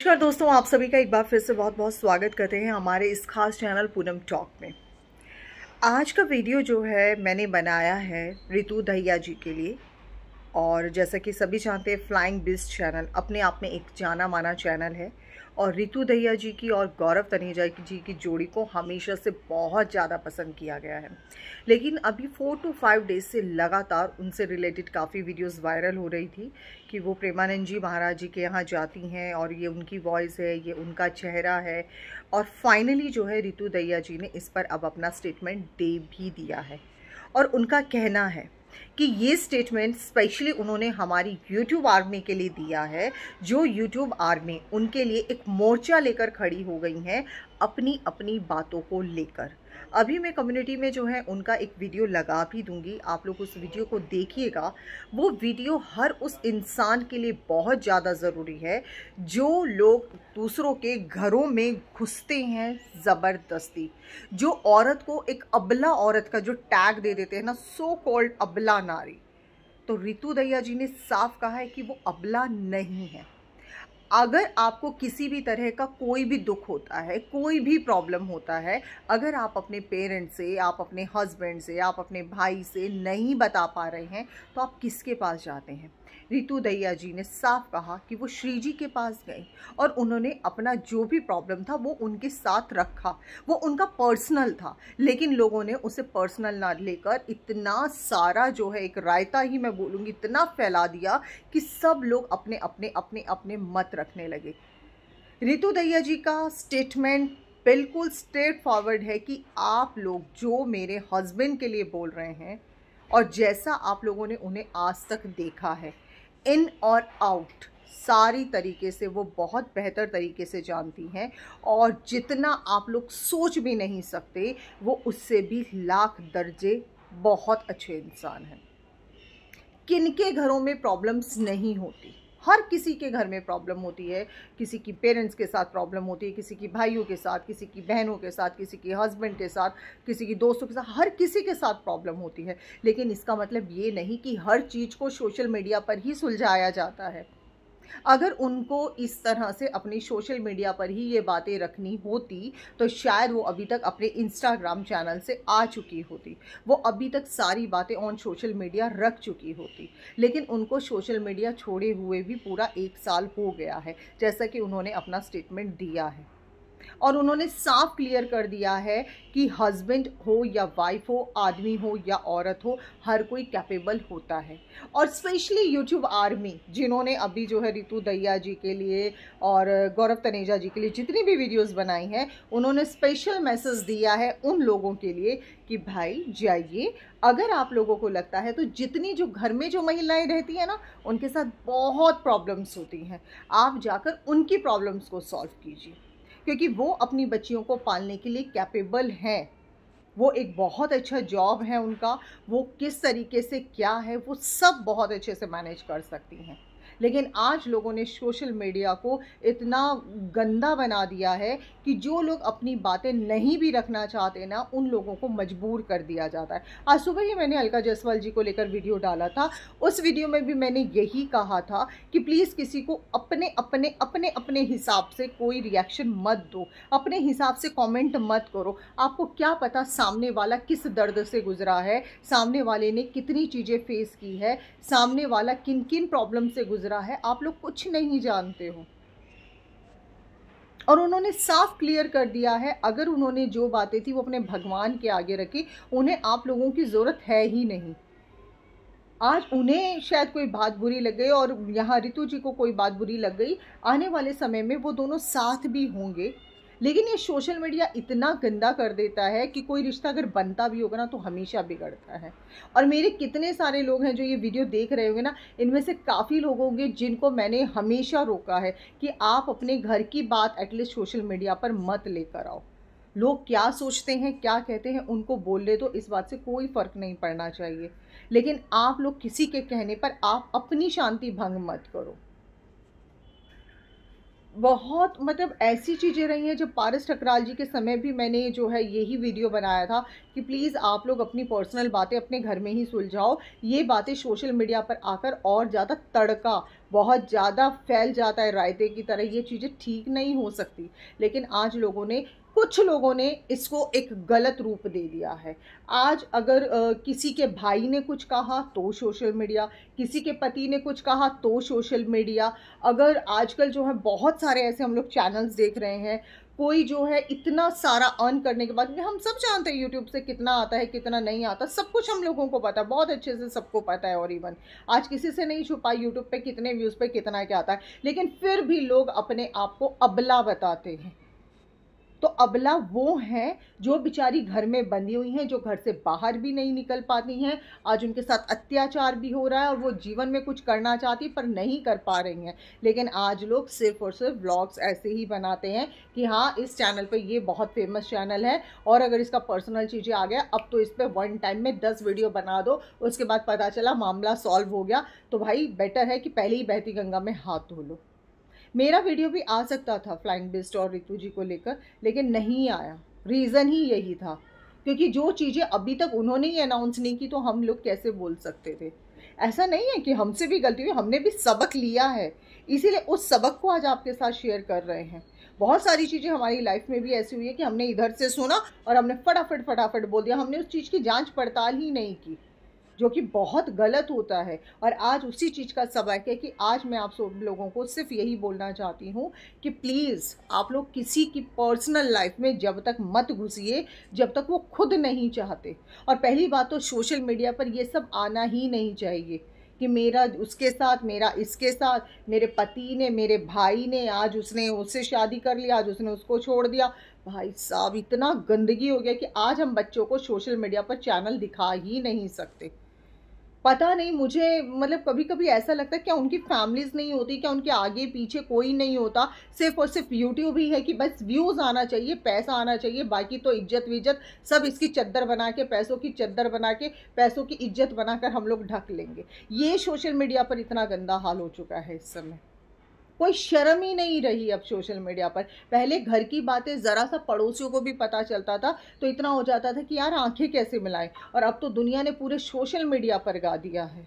नमस्कार दोस्तों आप सभी का एक बार फिर से बहुत बहुत स्वागत करते हैं हमारे इस खास चैनल पूनम टॉक में आज का वीडियो जो है मैंने बनाया है रितु दहिया जी के लिए और जैसा कि सभी जानते हैं फ्लाइंग बिस्ट चैनल अपने आप में एक जाना माना चैनल है और रितु दहिया जी की और गौरव तनेजा जी की जोड़ी को हमेशा से बहुत ज़्यादा पसंद किया गया है लेकिन अभी फ़ोर टू फाइव डेज से लगातार उनसे रिलेटेड काफ़ी वीडियोस वायरल हो रही थी कि वो प्रेमानंद जी महाराज जी के यहाँ जाती हैं और ये उनकी वॉइस है ये उनका चेहरा है और फाइनली जो है रितु दहिया जी ने इस पर अब अपना स्टेटमेंट दे भी दिया है और उनका कहना है कि ये स्टेटमेंट स्पेशली उन्होंने हमारी यूट्यूब आर्मी के लिए दिया है जो यूट्यूब आर्मी उनके लिए एक मोर्चा लेकर खड़ी हो गई हैं अपनी अपनी बातों को लेकर अभी मैं कम्युनिटी में जो है उनका एक वीडियो लगा भी दूंगी आप लोग उस वीडियो को देखिएगा वो वीडियो हर उस इंसान के लिए बहुत ज़्यादा ज़रूरी है जो लोग दूसरों के घरों में घुसते हैं ज़बरदस्ती जो औरत को एक अबला औरत का जो टैग दे देते हैं ना सो कॉल्ड अबला नारी तो रितु दैया जी ने साफ कहा है कि वो अबला नहीं है अगर आपको किसी भी तरह का कोई भी दुख होता है कोई भी प्रॉब्लम होता है अगर आप अपने पेरेंट्स से आप अपने हस्बैंड से आप अपने भाई से नहीं बता पा रहे हैं तो आप किसके पास जाते हैं रितु दैया जी ने साफ कहा कि वो श्री जी के पास गए और उन्होंने अपना जो भी प्रॉब्लम था वो उनके साथ रखा वो उनका पर्सनल था लेकिन लोगों ने उसे पर्सनल ना लेकर इतना सारा जो है एक रायता ही मैं बोलूँगी इतना फैला दिया कि सब लोग अपने अपने अपने अपने मत रखने लगे रितु दैया जी का स्टेटमेंट बिल्कुल स्ट्रेट फॉरवर्ड है कि आप लोग जो मेरे हस्बैंड के लिए बोल रहे हैं और जैसा आप लोगों ने उन्हें आज तक देखा है इन और आउट सारी तरीके से वो बहुत बेहतर तरीके से जानती हैं और जितना आप लोग सोच भी नहीं सकते वो उससे भी लाख दर्जे बहुत अच्छे इंसान हैं किन के घरों में प्रॉब्लम्स नहीं होती हर किसी के घर में प्रॉब्लम होती है किसी की पेरेंट्स के साथ प्रॉब्लम होती है किसी की भाइयों के साथ किसी की बहनों के साथ किसी के हस्बैंड के साथ किसी की दोस्तों के साथ हर किसी के साथ प्रॉब्लम होती है लेकिन इसका मतलब ये नहीं कि हर चीज़ को सोशल मीडिया पर ही सुलझाया जाता है अगर उनको इस तरह से अपने सोशल मीडिया पर ही ये बातें रखनी होती तो शायद वो अभी तक अपने इंस्टाग्राम चैनल से आ चुकी होती वो अभी तक सारी बातें ऑन सोशल मीडिया रख चुकी होती लेकिन उनको सोशल मीडिया छोड़े हुए भी पूरा एक साल हो गया है जैसा कि उन्होंने अपना स्टेटमेंट दिया है और उन्होंने साफ क्लियर कर दिया है कि हस्बैंड हो या वाइफ हो आदमी हो या औरत हो हर कोई कैपेबल होता है और स्पेशली यूट्यूब आर्मी जिन्होंने अभी जो है रितु दैया जी के लिए और गौरव तनेजा जी के लिए जितनी भी वीडियोस बनाई हैं उन्होंने स्पेशल मैसेज दिया है उन लोगों के लिए कि भाई जाइए अगर आप लोगों को लगता है तो जितनी जो घर में जो महिलाएं रहती हैं ना उनके साथ बहुत प्रॉब्लम्स होती हैं आप जाकर उनकी प्रॉब्लम्स को सॉल्व कीजिए क्योंकि वो अपनी बच्चियों को पालने के लिए कैपेबल हैं वो एक बहुत अच्छा जॉब है उनका वो किस तरीके से क्या है वो सब बहुत अच्छे से मैनेज कर सकती हैं लेकिन आज लोगों ने सोशल मीडिया को इतना गंदा बना दिया है कि जो लोग अपनी बातें नहीं भी रखना चाहते ना उन लोगों को मजबूर कर दिया जाता है आज सुबह ही मैंने अलका जसवाल जी को लेकर वीडियो डाला था उस वीडियो में भी मैंने यही कहा था कि प्लीज़ किसी को अपने अपने अपने अपने हिसाब से कोई रिएक्शन मत दो अपने हिसाब से कमेंट मत करो आपको क्या पता सामने वाला किस दर्द से गुजरा है सामने वाले ने कितनी चीज़ें फेस की है सामने वाला किन किन प्रॉब्लम से गुजरा गुजरा है आप लोग कुछ नहीं जानते हो और उन्होंने साफ क्लियर कर दिया है अगर उन्होंने जो बातें थी वो अपने भगवान के आगे रखी उन्हें आप लोगों की ज़रूरत है ही नहीं आज उन्हें शायद कोई बात बुरी लग गई और यहाँ रितु जी को कोई बात बुरी लग गई आने वाले समय में वो दोनों साथ भी होंगे लेकिन ये सोशल मीडिया इतना गंदा कर देता है कि कोई रिश्ता अगर बनता भी होगा ना तो हमेशा बिगड़ता है और मेरे कितने सारे लोग हैं जो ये वीडियो देख रहे होंगे ना इनमें से काफ़ी लोग होंगे जिनको मैंने हमेशा रोका है कि आप अपने घर की बात एटलीस्ट सोशल मीडिया पर मत लेकर आओ लोग क्या सोचते हैं क्या कहते हैं उनको बोल दो तो इस बात से कोई फ़र्क नहीं पड़ना चाहिए लेकिन आप लोग किसी के कहने पर आप अपनी शांति भंग मत करो बहुत मतलब ऐसी चीज़ें रही हैं जो पारस ठकराल जी के समय भी मैंने जो है यही वीडियो बनाया था कि प्लीज़ आप लोग अपनी पर्सनल बातें अपने घर में ही सुलझाओ ये बातें सोशल मीडिया पर आकर और ज़्यादा तड़का बहुत ज़्यादा फैल जाता है रायते की तरह ये चीज़ें ठीक नहीं हो सकती लेकिन आज लोगों ने कुछ लोगों ने इसको एक गलत रूप दे दिया है आज अगर आ, किसी के भाई ने कुछ कहा तो सोशल मीडिया किसी के पति ने कुछ कहा तो सोशल मीडिया अगर आजकल जो है बहुत सारे ऐसे हम लोग चैनल्स देख रहे हैं कोई जो है इतना सारा अर्न करने के बाद हम सब जानते हैं यूट्यूब से कितना आता है कितना नहीं आता सब कुछ हम लोगों को पता है बहुत अच्छे से सबको पता है और इवन आज किसी से नहीं छुपा यूट्यूब पे कितने व्यूज़ पे कितना क्या आता है लेकिन फिर भी लोग अपने आप को अबला बताते हैं तो अबला वो हैं जो बेचारी घर में बंधी हुई हैं जो घर से बाहर भी नहीं निकल पाती हैं आज उनके साथ अत्याचार भी हो रहा है और वो जीवन में कुछ करना चाहती पर नहीं कर पा रही हैं लेकिन आज लोग सिर्फ और सिर्फ ब्लॉग्स ऐसे ही बनाते हैं कि हाँ इस चैनल पर ये बहुत फेमस चैनल है और अगर इसका पर्सनल चीज़ें आ गया अब तो इस पर वन टाइम में दस वीडियो बना दो उसके बाद पता चला मामला सॉल्व हो गया तो भाई बेटर है कि पहले ही बहती गंगा में हाथ धो लो मेरा वीडियो भी आ सकता था फ्लाइंग बिस्ट और रितु जी को लेकर लेकिन नहीं आया रीज़न ही यही था क्योंकि जो चीज़ें अभी तक उन्होंने ही अनाउंस नहीं की तो हम लोग कैसे बोल सकते थे ऐसा नहीं है कि हमसे भी गलती हुई हमने भी सबक लिया है इसीलिए उस सबक को आज आपके साथ शेयर कर रहे हैं बहुत सारी चीज़ें हमारी लाइफ में भी ऐसी हुई है कि हमने इधर से सुना और हमने फटाफट फटाफट बोल दिया हमने उस चीज़ की जांच पड़ताल ही नहीं की जो कि बहुत गलत होता है और आज उसी चीज़ का सबक है कि आज मैं आप सब लोगों को सिर्फ यही बोलना चाहती हूँ कि प्लीज़ आप लोग किसी की पर्सनल लाइफ में जब तक मत घुसिए जब तक वो खुद नहीं चाहते और पहली बात तो सोशल मीडिया पर ये सब आना ही नहीं चाहिए कि मेरा उसके साथ मेरा इसके साथ मेरे पति ने मेरे भाई ने आज उसने उससे शादी कर लिया आज उसने उसको छोड़ दिया भाई साहब इतना गंदगी हो गया कि आज हम बच्चों को सोशल मीडिया पर चैनल दिखा ही नहीं सकते पता नहीं मुझे मतलब कभी कभी ऐसा लगता है क्या उनकी फैमिलीज़ नहीं होती क्या उनके आगे पीछे कोई नहीं होता सिर्फ और सिर्फ यूट्यूब ही है कि बस व्यूज़ आना चाहिए पैसा आना चाहिए बाकी तो इज्जत विज्जत सब इसकी चद्दर बना के पैसों की चद्दर बना के पैसों की इज्जत बनाकर हम लोग ढक लेंगे ये सोशल मीडिया पर इतना गंदा हाल हो चुका है इस समय कोई शर्म ही नहीं रही अब सोशल मीडिया पर पहले घर की बातें ज़रा सा पड़ोसियों को भी पता चलता था तो इतना हो जाता था कि यार आंखें कैसे मिलाएं और अब तो दुनिया ने पूरे सोशल मीडिया पर गा दिया है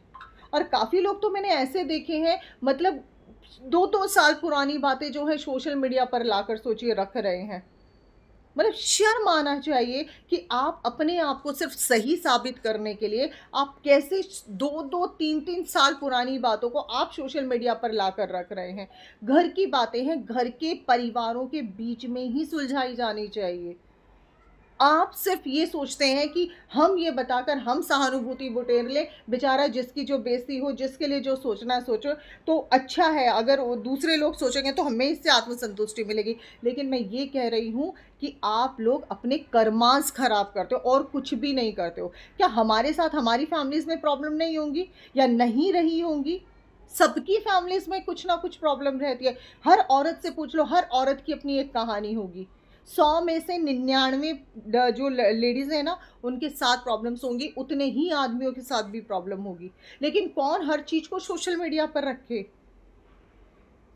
और काफ़ी लोग तो मैंने ऐसे देखे हैं मतलब दो दो साल पुरानी बातें जो है सोशल मीडिया पर लाकर सोचिए रख रहे हैं मतलब शर्म आना चाहिए कि आप अपने आप को सिर्फ सही साबित करने के लिए आप कैसे दो दो तीन तीन साल पुरानी बातों को आप सोशल मीडिया पर ला कर रख रहे हैं घर की बातें हैं घर के परिवारों के बीच में ही सुलझाई जानी चाहिए आप सिर्फ ये सोचते हैं कि हम ये बताकर हम सहानुभूति बुटेर ले बेचारा जिसकी जो बेसी हो जिसके लिए जो सोचना है सोचो तो अच्छा है अगर वो दूसरे लोग सोचेंगे तो हमें इससे आत्मसंतुष्टि मिलेगी लेकिन मैं ये कह रही हूँ कि आप लोग अपने कर्मांस खराब करते हो और कुछ भी नहीं करते हो क्या हमारे साथ हमारी फैमिलीज़ में प्रॉब्लम नहीं होंगी या नहीं रही होंगी सबकी फैमिलीज़ में कुछ ना कुछ प्रॉब्लम रहती है हर औरत से पूछ लो हर औरत की अपनी एक कहानी होगी सौ में से निन्यानवे जो लेडीज़ हैं ना उनके साथ प्रॉब्लम्स होंगी उतने ही आदमियों के साथ भी प्रॉब्लम होगी लेकिन कौन हर चीज़ को सोशल मीडिया पर रखे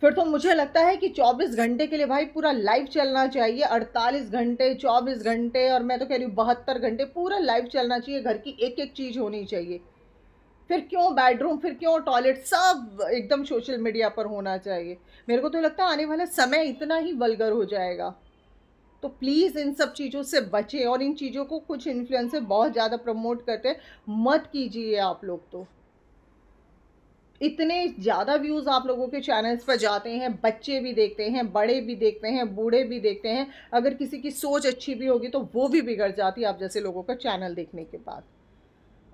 फिर तो मुझे लगता है कि 24 घंटे के लिए भाई पूरा लाइव चलना चाहिए 48 घंटे 24 घंटे और मैं तो कह रही हूँ बहत्तर घंटे पूरा लाइव चलना चाहिए घर की एक एक चीज़ होनी चाहिए फिर क्यों बेडरूम फिर क्यों टॉयलेट सब एकदम सोशल मीडिया पर होना चाहिए मेरे को तो लगता है आने वाला समय इतना ही वलगर हो जाएगा तो प्लीज़ इन सब चीज़ों से बचें और इन चीज़ों को कुछ इन्फ्लुएंसर बहुत ज़्यादा प्रमोट करते हैं मत कीजिए आप लोग तो इतने ज़्यादा व्यूज़ आप लोगों के चैनल्स पर जाते हैं बच्चे भी देखते हैं बड़े भी देखते हैं बूढ़े भी देखते हैं अगर किसी की सोच अच्छी भी होगी तो वो भी बिगड़ जाती है आप जैसे लोगों का चैनल देखने के बाद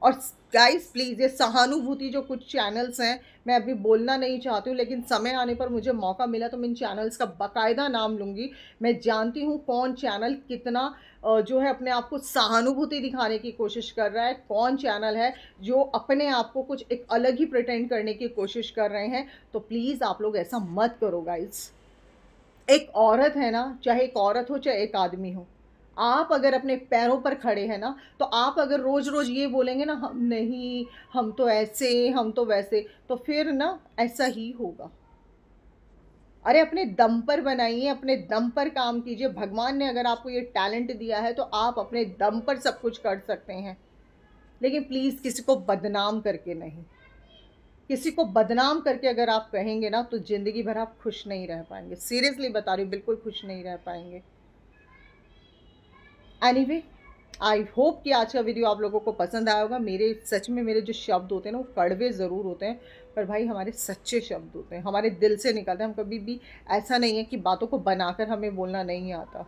और गाइस प्लीज़ ये सहानुभूति जो कुछ चैनल्स हैं मैं अभी बोलना नहीं चाहती हूँ लेकिन समय आने पर मुझे मौका मिला तो मैं इन चैनल्स का बाकायदा नाम लूँगी मैं जानती हूँ कौन चैनल कितना जो है अपने आप को सहानुभूति दिखाने की कोशिश कर रहा है कौन चैनल है जो अपने आप को कुछ एक अलग ही प्रटेंड करने की कोशिश कर रहे हैं तो प्लीज़ आप लोग ऐसा मत करो गाइज एक औरत है ना चाहे एक औरत हो चाहे एक आदमी हो आप अगर अपने पैरों पर खड़े हैं ना तो आप अगर रोज़ रोज़ ये बोलेंगे ना हम नहीं हम तो ऐसे हम तो वैसे तो फिर ना ऐसा ही होगा अरे अपने दम पर बनाइए अपने दम पर काम कीजिए भगवान ने अगर आपको ये टैलेंट दिया है तो आप अपने दम पर सब कुछ कर सकते हैं लेकिन प्लीज़ किसी को बदनाम करके नहीं किसी को बदनाम करके अगर आप कहेंगे ना तो ज़िंदगी भर आप खुश नहीं रह पाएंगे सीरियसली बता रही हूँ बिल्कुल खुश नहीं रह पाएंगे एनी वे आई होप कि आज का वीडियो आप लोगों को पसंद आया होगा मेरे सच में मेरे जो शब्द होते हैं ना वो कड़वे ज़रूर होते हैं पर भाई हमारे सच्चे शब्द होते हैं हमारे दिल से निकलते हैं हम कभी भी ऐसा नहीं है कि बातों को बनाकर हमें बोलना नहीं आता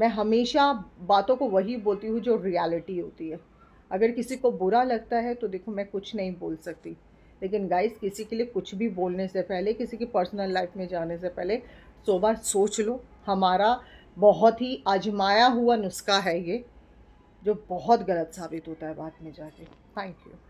मैं हमेशा बातों को वही बोलती हूँ जो रियलिटी होती है अगर किसी को बुरा लगता है तो देखो मैं कुछ नहीं बोल सकती लेकिन गाइस किसी के लिए कुछ भी बोलने से पहले किसी की पर्सनल लाइफ में जाने से पहले सो बार सोच लो हमारा बहुत ही आजमाया हुआ नुस्खा है ये जो बहुत गलत साबित होता है बाद में जाके थैंक यू